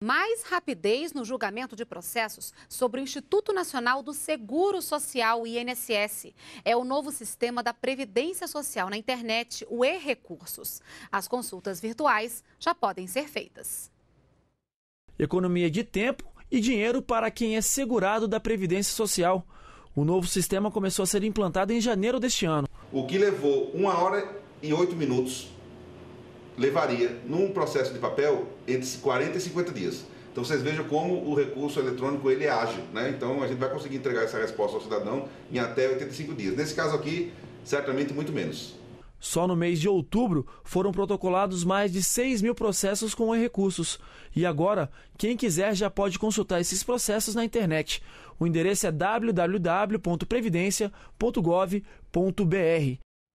Mais rapidez no julgamento de processos sobre o Instituto Nacional do Seguro Social, INSS. É o novo sistema da Previdência Social na internet, o e-Recursos. As consultas virtuais já podem ser feitas. Economia de tempo e dinheiro para quem é segurado da Previdência Social. O novo sistema começou a ser implantado em janeiro deste ano. O que levou uma hora e oito minutos levaria, num processo de papel, entre 40 e 50 dias. Então vocês vejam como o recurso eletrônico ele é ágil, né? Então a gente vai conseguir entregar essa resposta ao cidadão em até 85 dias. Nesse caso aqui, certamente muito menos. Só no mês de outubro foram protocolados mais de 6 mil processos com recursos. E agora, quem quiser já pode consultar esses processos na internet. O endereço é www.previdencia.gov.br.